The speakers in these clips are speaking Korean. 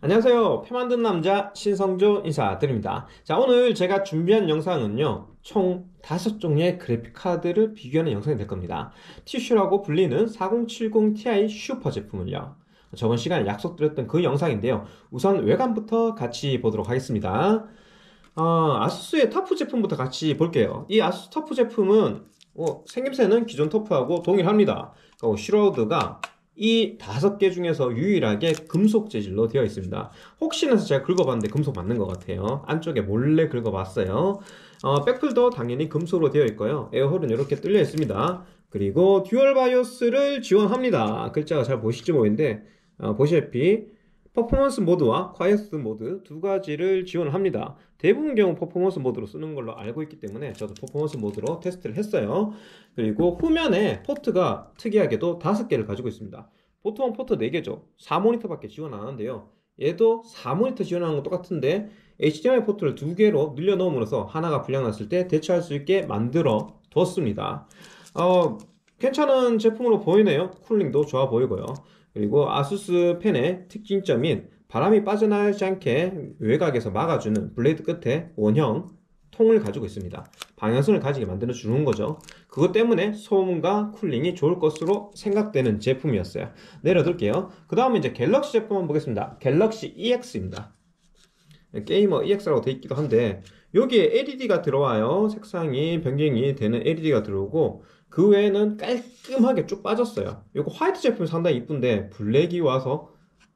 안녕하세요 표 만든 남자 신성조 인사드립니다 자 오늘 제가 준비한 영상은요 총 5종의 그래픽카드를 비교하는 영상이 될 겁니다 티슈라고 불리는 4070 Ti 슈퍼 제품을요 저번 시간에 약속드렸던 그 영상인데요 우선 외관부터 같이 보도록 하겠습니다 어, 아수스의 터프 제품부터 같이 볼게요 이 아수스 터프 제품은 어, 생김새는 기존 터프하고 동일합니다 어, 슈라우드가 이 다섯 개 중에서 유일하게 금속 재질로 되어 있습니다. 혹시나 해서 제가 긁어봤는데 금속 맞는 것 같아요. 안쪽에 몰래 긁어봤어요. 어, 백플도 당연히 금속으로 되어 있고요. 에어홀은 이렇게 뚫려 있습니다. 그리고 듀얼 바이오스를 지원합니다. 글자가 잘 보실지 모르겠는데 어, 보시다시피 퍼포먼스 모드와 콰이어스 모드 두 가지를 지원을 합니다. 대부분 경우 퍼포먼스 모드로 쓰는 걸로 알고 있기 때문에 저도 퍼포먼스 모드로 테스트를 했어요. 그리고 후면에 포트가 특이하게도 다섯 개를 가지고 있습니다. 보통은 포트 4개죠. 4모니터밖에 지원 안 하는데요. 얘도 4모니터 지원하는 건 똑같은데 HDMI 포트를 두 개로 늘려 넣음으로써 하나가 불량났을 때 대처할 수 있게 만들어 뒀습니다. 어, 괜찮은 제품으로 보이네요. 쿨링도 좋아 보이고요. 그리고 아수스 펜의 특징점인 바람이 빠져나지 가 않게 외곽에서 막아주는 블레이드 끝에 원형 통을 가지고 있습니다. 방향성을 가지게 만들어 주는 거죠. 그것 때문에 소음과 쿨링이 좋을 것으로 생각되는 제품이었어요. 내려둘게요. 그 다음에 이제 갤럭시 제품 한번 보겠습니다. 갤럭시 EX입니다. 게이머 EX라고 되어 있기도 한데 여기에 LED가 들어와요. 색상이 변경이 되는 LED가 들어오고 그 외에는 깔끔하게 쭉 빠졌어요 이거 화이트 제품 상당히 이쁜데 블랙이 와서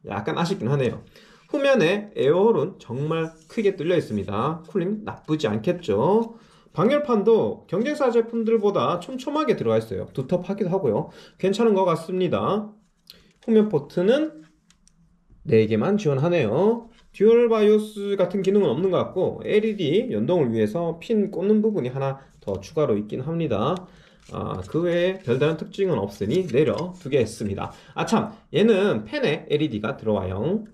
약간 아쉽긴 하네요 후면에 에어홀은 정말 크게 뚫려 있습니다 쿨링 나쁘지 않겠죠 방열판도 경쟁사 제품들보다 촘촘하게 들어가 있어요 두텁하기도 하고요 괜찮은 것 같습니다 후면 포트는 4개만 지원하네요 듀얼 바이오스 같은 기능은 없는 것 같고 LED 연동을 위해서 핀 꽂는 부분이 하나 더 추가로 있긴 합니다 어, 그 외에 별다른 특징은 없으니 내려 두했습니다아 참, 얘는 펜에 LED가 들어와요.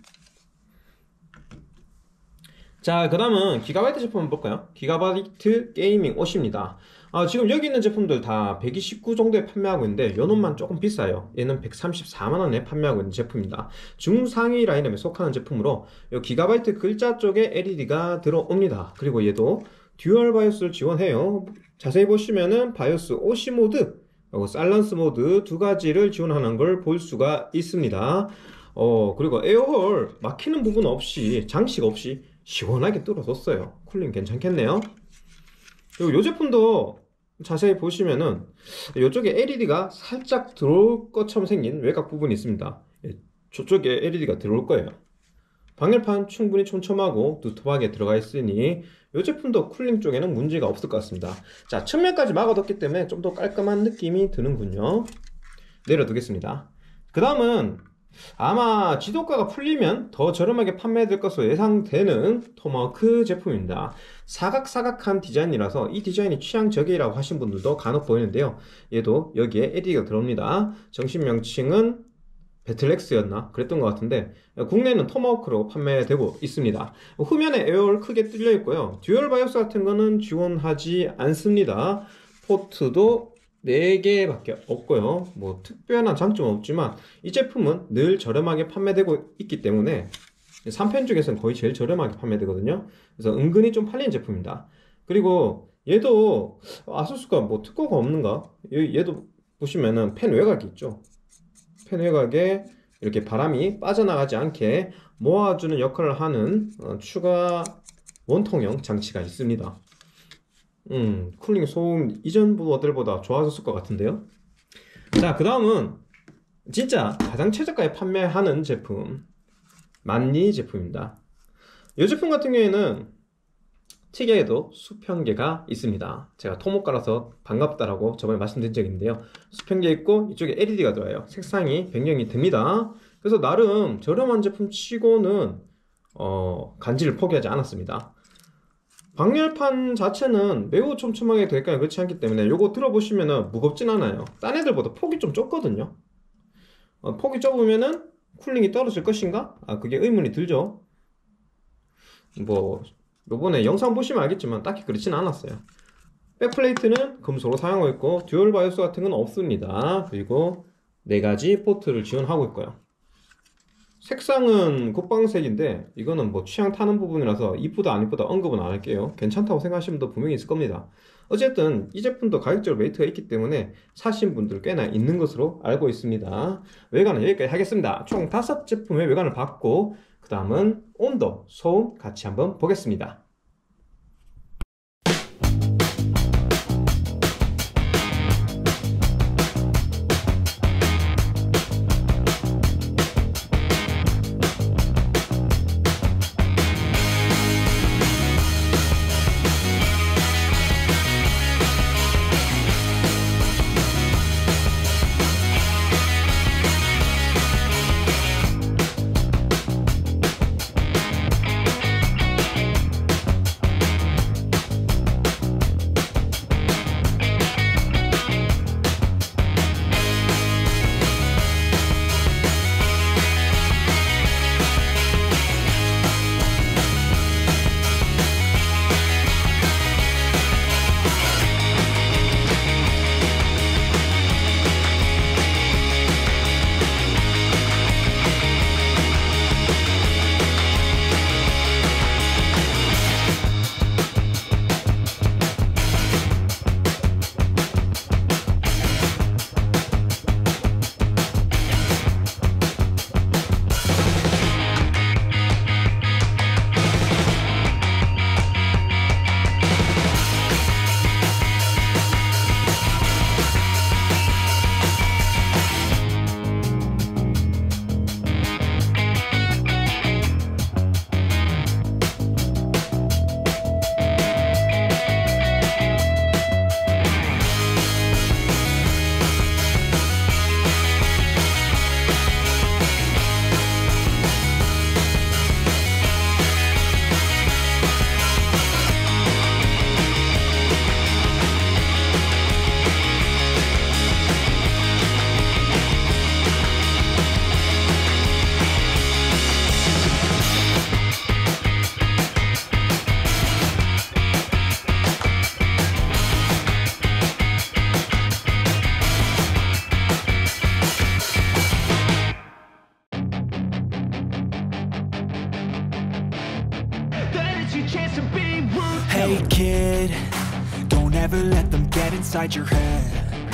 자, 그 다음은 기가바이트 제품 한번 볼까요? 기가바이트 게이밍 옷입니다. 아, 지금 여기 있는 제품들 다 129 정도에 판매하고 있는데 요 놈만 조금 비싸요 얘는 134만원에 판매하고 있는 제품입니다 중상위 라인에 속하는 제품으로 요 기가바이트 글자 쪽에 LED가 들어옵니다 그리고 얘도 듀얼 바이오스를 지원해요 자세히 보시면은 바이오스 OC 모드, 그리고 살런스 모드 두 가지를 지원하는 걸 볼 수가 있습니다. 어, 그리고 에어홀 막히는 부분 없이 장식 없이 시원하게 뚫어졌어요 쿨링 괜찮겠네요. 그리고 이 제품도 자세히 보시면은 이쪽에 LED가 살짝 들어올 것처럼 생긴 외곽 부분이 있습니다. 예, 저쪽에 LED가 들어올 거예요. 방열판 충분히 촘촘하고 두툼하게 들어가 있으니 이 제품도 쿨링 쪽에는 문제가 없을 것 같습니다 자 측면까지 막아뒀기 때문에 좀 더 깔끔한 느낌이 드는군요 내려두겠습니다 그 다음은 아마 지도가가 풀리면 더 저렴하게 판매될 것으로 예상되는 토마크 제품입니다 사각사각한 디자인이라서 이 디자인이 취향적이라고 하신 분들도 간혹 보이는데요 얘도 여기에 LED가 들어옵니다 정식 명칭은 배틀렉스였나 그랬던 것 같은데 국내에는 토마호크로 판매되고 있습니다. 후면에 에어홀 크게 뚫려 있고요. 듀얼 바이오스 같은 거는 지원하지 않습니다. 포트도 4개밖에 없고요. 뭐 특별한 장점은 없지만 이 제품은 늘 저렴하게 판매되고 있기 때문에 3편 중에서는 거의 제일 저렴하게 판매되거든요. 그래서 은근히 좀 팔리는 제품입니다. 그리고 얘도 아수스가 뭐 특허가 없는가? 얘도 보시면은 펜 외곽이 있죠. 스페네각에 이렇게 바람이 빠져나가지 않게 모아주는 역할을 하는 어, 추가 원통형 장치가 있습니다 음, 쿨링 소음 이전 모델보다 좋아졌을 것 같은데요 자그 다음은 진짜 가장 최저가에 판매하는 제품 만니 제품입니다 이 제품 같은 경우에는 찌개에도 수평계가 있습니다. 제가 토목가라서 반갑다라고 저번에 말씀드린 적 있는데요. 수평계 있고 이쪽에 LED가 들어요. 와 색상이 변경이 됩니다. 그래서 나름 저렴한 제품 치고는 어, 간지를 포기하지 않았습니다. 방열판 자체는 매우 촘촘하게 될까요? 그렇지 않기 때문에 이거 들어보시면 무겁진 않아요. 딴 애들보다 폭이 좀 좁거든요. 어, 폭이 좁으면은 쿨링이 떨어질 것인가? 아 그게 의문이 들죠. 뭐 요번에 영상 보시면 알겠지만 딱히 그렇진 않았어요 백플레이트는 금속으로 사용하고 있고 듀얼 바이오스 같은 건 없습니다 그리고 네가지 포트를 지원하고 있고요 색상은 국방색인데 이거는 뭐 취향 타는 부분이라서 이쁘다 안 이쁘다 언급은 안 할게요 괜찮다고 생각하시는 분도 분명히 있을 겁니다 어쨌든 이 제품도 가격적으로 메이트가 있기 때문에 사신 분들 꽤나 있는 것으로 알고 있습니다 외관은 여기까지 하겠습니다 총 5제품의 외관을 받고 그 다음은 온도, 소음 같이 한번 보겠습니다. Hey kid, don't ever let them get inside your head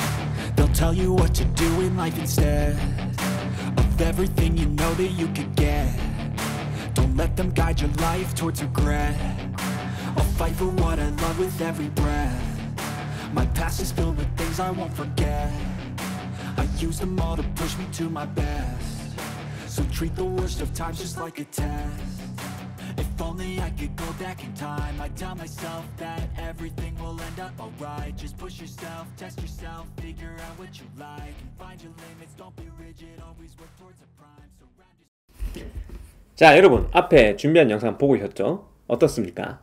They'll tell you what to do in life instead Of everything you know that you could get Don't let them guide your life towards regret I'll fight for what I love with every breath My past is filled with things I won't forget I use them all to push me to my best So treat the worst of times just like a test only I could go back in time I'd tell myself that everything will end up alright Just push yourself, test yourself, figure out what you like And find your limits, don't be rigid, always work towards a prime Surround yourself 자 여러분 앞에 준비한 영상 보고 계셨죠? 어떻습니까?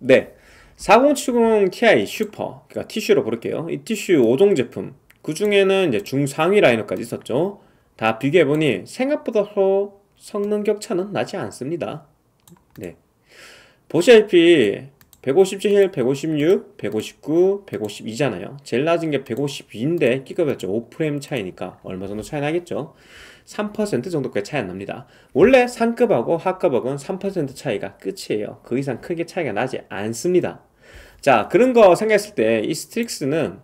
네, 4070 Ti 슈퍼, 그러니까 티슈로 부를게요. 이 티슈 5종 제품, 그 중에는 이제 중상위 라인업까지 있었죠. 다 비교해보니 생각보다 서로 성능 격차는 나지 않습니다. 네. 보시다시피 157, 156, 159, 152잖아요. 제일 낮은 게 152인데 끼급이 5프레임 차이니까 얼마 정도 차이 나겠죠? 3% 정도까지 차이 안 납니다. 원래 상급하고 하급하고는 3% 차이가 끝이에요. 그 이상 크게 차이가 나지 않습니다. 자, 그런 거 생각했을 때 이 스트릭스는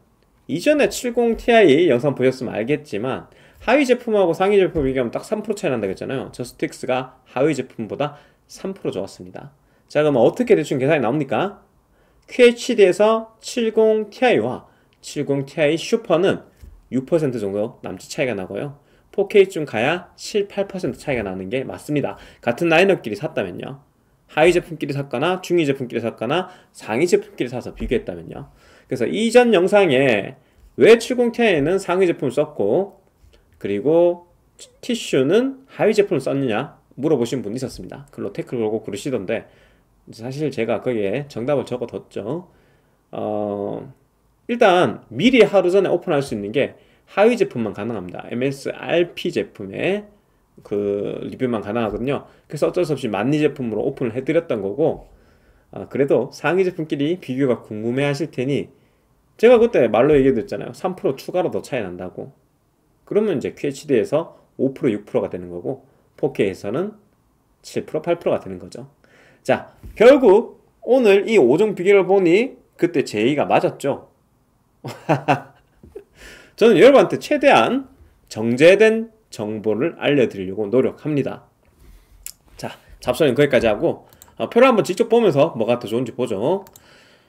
이전에 70ti 영상 보셨으면 알겠지만 하위 제품하고 상위 제품 비교하면 딱 3% 차이 난다고 했잖아요. 저 스트릭스가 하위 제품보다 3% 좋았습니다. 자 그럼 어떻게 대충 계산이 나옵니까? QHD에서 70ti와 70ti 슈퍼는 6% 정도 남짓 차이가 나고요. 4K쯤 가야 7, 8% 차이가 나는 게 맞습니다. 같은 라인업끼리 샀다면요. 하위 제품끼리 샀거나 중위 제품끼리 샀거나 상위 제품끼리 사서 비교했다면요. 그래서 이전 영상에 왜7 0 t i 는 상위 제품을 썼고 그리고 티슈는 하위 제품을 썼느냐 물어보신 분 있었습니다. 글로 태클 걸고 그러시던데 사실 제가 거기에 정답을 적어뒀죠. 어, 일단 미리 하루 전에 오픈할 수 있는 게 하위 제품만 가능합니다. MSRP 제품에그 리뷰만 가능하거든요. 그래서 어쩔 수 없이 만리 제품으로 오픈을 해드렸던 거고 어, 그래도 상위 제품끼리 비교가 궁금해 하실 테니 제가 그때 말로 얘기해드렸잖아요. 3% 추가로 더 차이 난다고. 그러면 이제 QHD에서 5% 6%가 되는 거고 4K에서는 7% 8%가 되는 거죠 자 결국 오늘 이 5종 비교를 보니 그때 제의가 맞았죠 저는 여러분한테 최대한 정제된 정보를 알려드리려고 노력합니다 자 잡소는 거기까지 하고 어, 표를 한번 직접 보면서 뭐가 더 좋은지 보죠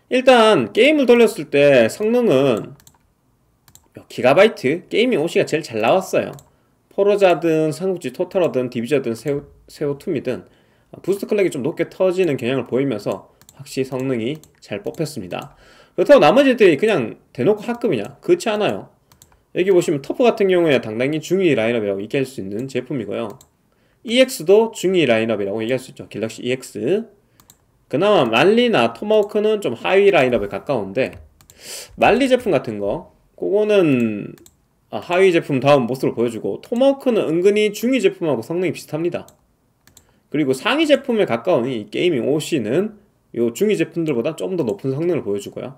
일단 게임을 돌렸을 때 성능은 기가바이트 게이밍 OC가 제일 잘 나왔어요 포르자든 삼국지 토탈어든 디비저든 세오, 세오이든 부스트 클랙이좀 높게 터지는 경향을 보이면서 확실히 성능이 잘 뽑혔습니다 그렇다고 나머지 들이 그냥 대놓고 합급이냐 그렇지 않아요 여기 보시면 터프 같은 경우에 당당히 중위 라인업이라고 얘기할 수 있는 제품이고요 EX도 중위 라인업이라고 얘기할 수 있죠 갤럭시 EX 그나마 말리나 토마호크는 좀 하위 라인업에 가까운데 말리 제품 같은 거 그거는 아, 하위 제품 다음 모습을 보여주고 토마호크는 은근히 중위 제품하고 성능이 비슷합니다. 그리고 상위 제품에 가까운 이 게이밍 OC는 요 중위 제품들보다 좀 더 높은 성능을 보여주고요.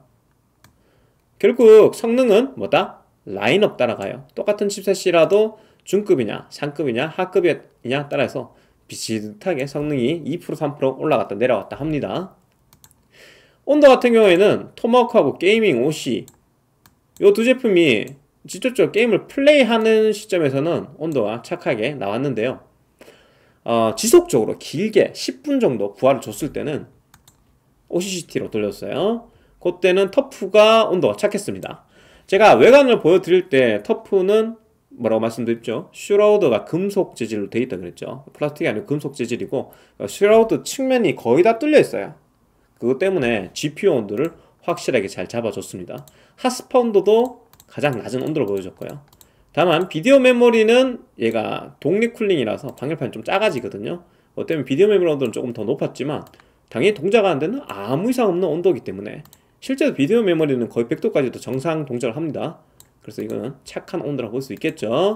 결국 성능은 뭐다? 라인업 따라가요. 똑같은 칩셋이라도 중급이냐, 상급이냐, 하급이냐 따라서 비슷하게 성능이 2% 3% 올라갔다 내려갔다 합니다. 온도 같은 경우에는 토마호크하고 게이밍 OC 요 두 제품이 직접적으로 게임을 플레이하는 시점에서는 온도가 착하게 나왔는데요. 어, 지속적으로 길게 10분 정도 부하를 줬을 때는 OCCT로 돌렸어요. 그때는 터프가 온도가 착했습니다. 제가 외관을 보여드릴 때 터프는 뭐라고 말씀드렸죠? 슈라우드가 금속 재질로 되어 있다 그랬죠. 플라스틱이 아니고 금속 재질이고 슈라우드 측면이 거의 다 뚫려 있어요. 그것 때문에 GPU 온도를 확실하게 잘 잡아줬습니다. 핫스파 온도도 가장 낮은 온도를 보여줬고요 다만 비디오 메모리는 얘가 독립 쿨링이라서 방열판이 좀 작아지거든요 뭐 때문에 비디오 메모리 온도는 조금 더 높았지만 당연히 동작하는 데는 아무 이상 없는 온도이기 때문에 실제로 비디오 메모리는 거의 100도까지도 정상 동작을 합니다 그래서 이거는 착한 온도라고 볼 수 있겠죠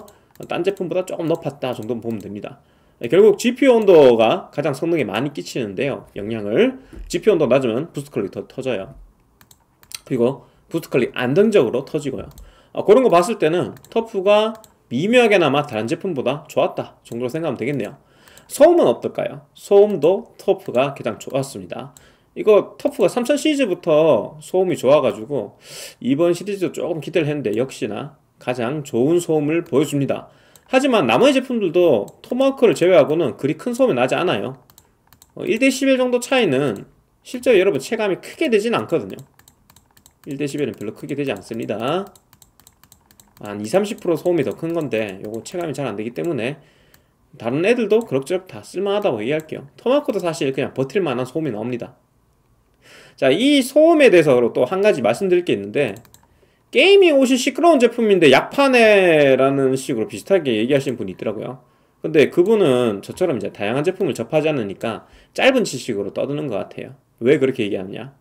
딴 제품보다 조금 높았다 정도는 보면 됩니다 네, 결국 GPU 온도가 가장 성능에 많이 끼치는데요 영향을 GPU 온도 낮으면 부스트 컬리 더 터져요 그리고 부스트 컬리 안정적으로 터지고요 아, 그런 거 봤을 때는 터프가 미묘하게나마 다른 제품보다 좋았다 정도로 생각하면 되겠네요 소음은 어떨까요? 소음도 터프가 가장 좋았습니다 이거 터프가 3000 시리즈부터 소음이 좋아가지고 이번 시리즈도 조금 기대를 했는데 역시나 가장 좋은 소음을 보여줍니다 하지만 나머지 제품들도 토마호크를 제외하고는 그리 큰 소음이 나지 않아요 1대11 어, 정도 차이는 실제 여러분 체감이 크게 되진 않거든요 1대11은 별로 크게 되지 않습니다 한 20, 30% 소음이 더 큰 건데 요거 체감이 잘 안되기 때문에 다른 애들도 그럭저럭 다 쓸만하다고 얘기할게요 토마코도 사실 그냥 버틸만한 소음이 나옵니다 자이 소음에 대해서 또한 가지 말씀드릴 게 있는데 게임이 옷이 시끄러운 제품인데 약판에 라는 식으로 비슷하게 얘기하시는 분이 있더라고요 근데 그분은 저처럼 이제 다양한 제품을 접하지 않으니까 짧은 지식으로 떠드는 것 같아요 왜 그렇게 얘기하느냐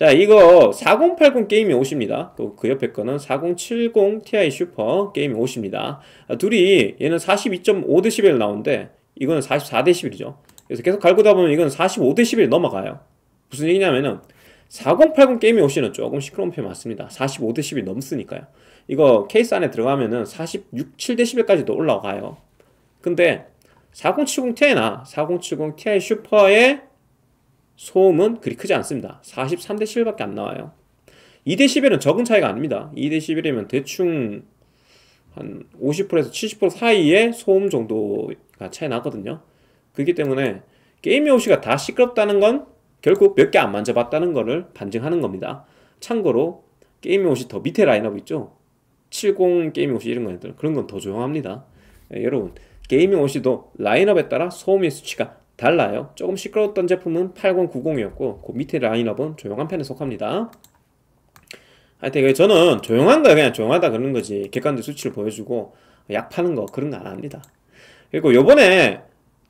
자 이거 4080 게임이 오십니다 그, 옆에 거는 4070 Ti 슈퍼 게임이 오십니다 아, 둘이 얘는 42.5dB 나오는데 이거는 44dB이죠 그래서 계속 갈고다 보면 이건 45dB 넘어가요 무슨 얘기냐면은 4080 게임이 오시는 조금 시끄러운 편 맞습니다 45dB 넘으니까요 이거 케이스 안에 들어가면은 46, 7dB까지도 올라가요 근데 4070 Ti나 4070 Ti 슈퍼에 소음은 그리 크지 않습니다. 43대 11밖에 안 나와요. 2대 11은 적은 차이가 아닙니다. 2대 11이면 대충 한 50%에서 70% 사이에 소음 정도가 차이 나거든요. 그렇기 때문에 게임 요시가 다 시끄럽다는 건 결국 몇 개 안 만져봤다는 거를 반증하는 겁니다. 참고로 게임 요시 더 밑에 라인업 있죠? 70 게임 요시 이런 거들 그런 건 더 조용합니다. 예, 여러분 게이밍 OC도 라인업에 따라 소음의 수치가 달라요. 조금 시끄러웠던 제품은 8090이었고 그 밑에 라인업은 조용한 편에 속합니다. 하여튼 저는 조용한 거야 그냥 조용하다 그런 거지 객관적 수치를 보여주고 약 파는 거 그런 거 안 합니다. 그리고 요번에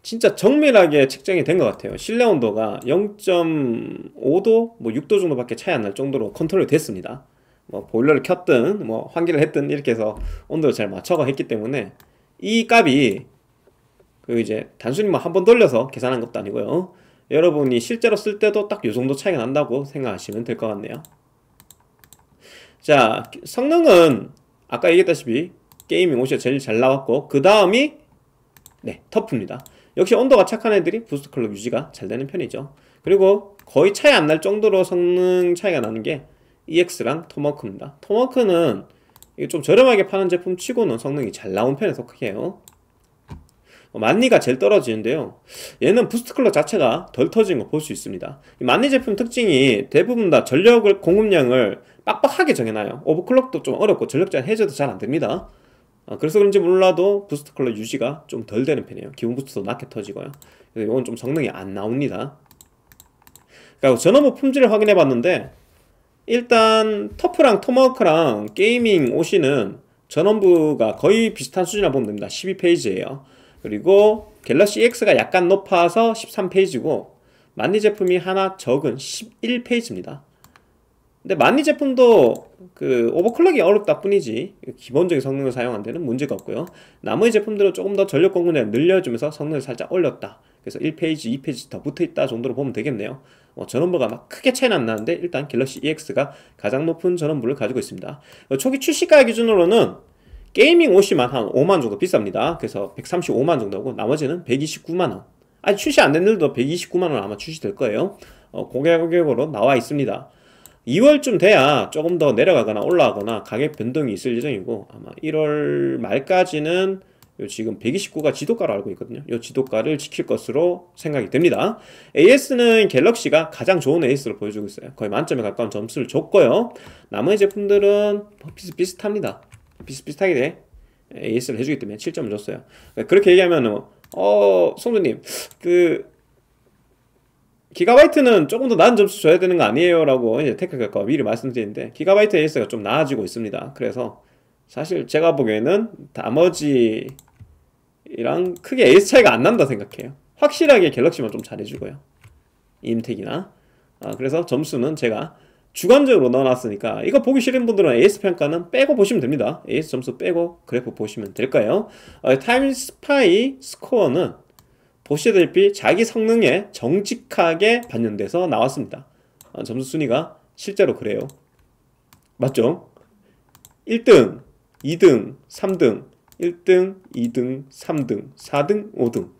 진짜 정밀하게 측정이 된 것 같아요. 실내 온도가 0.5도, 뭐 6도 정도밖에 차이 안 날 정도로 컨트롤이 됐습니다. 뭐 보일러를 켰든, 뭐 환기를 했든 이렇게 해서 온도를 잘 맞춰가 했기 때문에 이 값이 그리고 이제 단순히 뭐한번 돌려서 계산한 것도 아니고요. 여러분이 실제로 쓸 때도 딱 요 정도 차이가 난다고 생각하시면 될 것 같네요. 자, 성능은 아까 얘기했다시피 게이밍 옷이 제일 잘 나왔고 그 다음이 네, 터프입니다. 역시 온도가 착한 애들이 부스트 클럽 유지가 잘 되는 편이죠. 그리고 거의 차이 안 날 정도로 성능 차이가 나는 게 EX랑 토머크입니다. 토머크는 좀 저렴하게 파는 제품 치고는 성능이 잘 나온 편에 속해요. 어, 만리가 제일 떨어지는데요. 얘는 부스트 컬러 자체가 덜 터진 거 볼 수 있습니다. 만리 제품 특징이 대부분 다 전력을 공급량을 빡빡하게 정해놔요. 오버클럭도 좀 어렵고 전력 제한 해제도 잘 안 됩니다. 어, 그래서 그런지 몰라도 부스트 컬러 유지가 좀 덜 되는 편이에요. 기본 부스트도 낮게 터지고요. 그래서 이건 좀 성능이 안 나옵니다. 그리고 전원부 품질을 확인해 봤는데 일단 터프랑 토마호크랑 게이밍 OC는 전원부가 거의 비슷한 수준이라 보면 됩니다. 1 2페이지에요 그리고 갤럭시 EX가 약간 높아서 13페이지고 만리 제품이 하나 적은 11페이지입니다 근데 만리 제품도 그 오버클럭이 어렵다 뿐이지 기본적인 성능을 사용한 데는 문제가 없고요 나머지 제품들은 조금 더 전력 공급량을 늘려주면서 성능을 살짝 올렸다 그래서 1페이지, 2페이지 더 붙어있다 정도로 보면 되겠네요 어, 전원부가 막 크게 차이는 안 나는데 일단 갤럭시 EX가 가장 높은 전원부를 가지고 있습니다 어, 초기 출시가 기준으로는 게이밍 옷이만 한 5만 정도 비쌉니다. 그래서 135만 정도고 나머지는 129만 원. 아직 출시 안된 일도 129만 원 아마 출시될 거예요. 어, 고가격으로 나와 있습니다. 2월쯤 돼야 조금 더 내려가거나 올라가거나 가격 변동이 있을 예정이고 아마 1월 말까지는 지금 129가 지도가로 알고 있거든요. 이 지도가를 지킬 것으로 생각이 됩니다. AS는 갤럭시가 가장 좋은 AS를 보여주고 있어요. 거의 만점에 가까운 점수를 줬고요. 나머지 제품들은 뭐 비슷비슷합니다. 비슷비슷하게 돼. AS를 해주기 때문에 7점을 줬어요. 그러니까 그렇게 얘기하면 뭐, 어 성도님 그 기가바이트는 조금 더 낮은 점수 줘야 되는 거 아니에요? 라고 이제 테크가 그 미리 말씀드리는데 기가바이트 AS가 좀 나아지고 있습니다. 그래서 사실 제가 보기에는 나머지랑 크게 AS 차이가 안 난다 생각해요. 확실하게 갤럭시만 좀 잘해주고요. 임택이나 아, 그래서 점수는 제가 주관적으로 넣어놨으니까 이거 보기 싫은 분들은 AS 평가는 빼고 보시면 됩니다. AS 점수 빼고 그래프 보시면 될까요? 어, 타임스파이 스코어는 보시다시피 자기 성능에 정직하게 반영돼서 나왔습니다. 어, 점수 순위가 실제로 그래요. 맞죠? 1등, 2등, 3등, 1등, 2등, 3등, 4등, 5등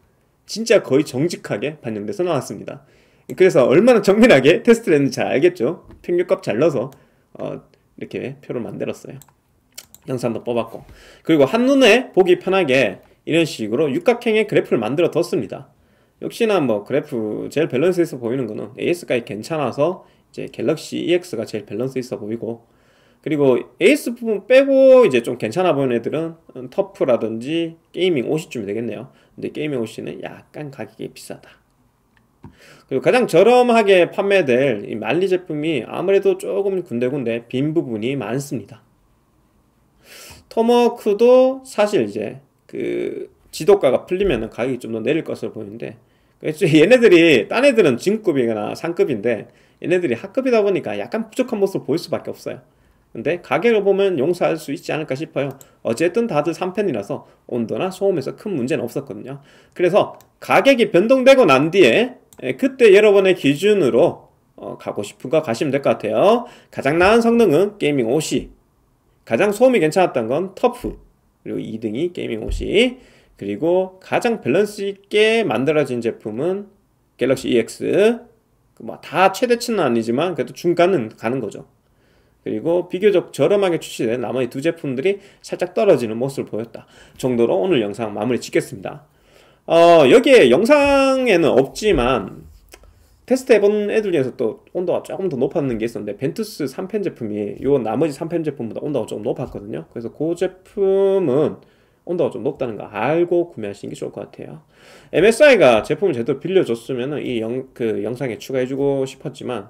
진짜 거의 정직하게 반영돼서 나왔습니다. 그래서 얼마나 정밀하게 테스트를 했는지 잘 알겠죠? 평균값 잘 넣어서 어, 이렇게 표를 만들었어요. 영상도 뽑았고 그리고 한눈에 보기 편하게 이런 식으로 육각형의 그래프를 만들어 뒀습니다. 역시나 뭐 그래프 제일 밸런스 있어 보이는 거는 AS까지 괜찮아서 이제 갤럭시 EX가 제일 밸런스 있어 보이고 그리고 AS 부분 빼고 이제 좀 괜찮아 보이는 애들은 터프라든지 게이밍 옷이 좀 되겠네요. 근데 게이밍 옷이는 약간 가격이 비싸다. 그리고 가장 저렴하게 판매될 만리 제품이 아무래도 조금 군데군데 빈 부분이 많습니다. 터머크도 사실 이제 그 지도가가 풀리면 가격이 좀 더 내릴 것으로 보이는데 그 얘네들이 딴 애들은 진급이거나 상급인데 얘네들이 하급이다 보니까 약간 부족한 모습을 보일 수밖에 없어요. 근데 가격을 보면 용서할 수 있지 않을까 싶어요 어쨌든 다들 3편이라서 온도나 소음에서 큰 문제는 없었거든요 그래서 가격이 변동되고 난 뒤에 예, 그때 여러분의 기준으로 어, 가고 싶은 거 가시면 될 것 같아요. 가장 나은 성능은 게이밍 OC 가장 소음이 괜찮았던 건 터프 그리고 2등이 게이밍 OC 그리고 가장 밸런스 있게 만들어진 제품은 갤럭시 EX 그 뭐다 최대치는 아니지만 그래도 중간은 가는 거죠. 그리고 비교적 저렴하게 출시된 나머지 두 제품들이 살짝 떨어지는 모습을 보였다 정도로 오늘 영상 마무리 짓겠습니다. 어, 여기에 영상에는 없지만 테스트 해본 애들 중에서 또 온도가 조금 더 높았는 게 있었는데 벤투스 3펜 제품이 요 나머지 3펜 제품보다 온도가 조금 높았거든요 그래서 그 제품은 온도가 좀 높다는 거 알고 구매하시는 게 좋을 것 같아요 MSI가 제품을 제대로 빌려줬으면 이 영, 그 영상에 추가해주고 싶었지만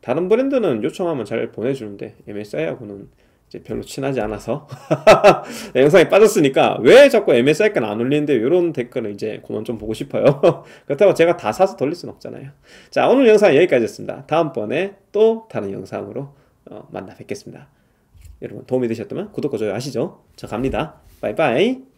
다른 브랜드는 요청하면 잘 보내주는데 MSI하고는 이제 별로 친하지 않아서 네, 영상이 빠졌으니까 왜 자꾸 MSI건 안 올리는데 이런 댓글을 이제 그만 좀 보고 싶어요 그렇다고 제가 다 사서 돌릴 순 없잖아요 자 오늘 영상 여기까지였습니다 다음번에 또 다른 영상으로 어, 만나 뵙겠습니다 여러분 도움이 되셨다면 구독과 좋아요 아시죠? 저 갑니다 바이바이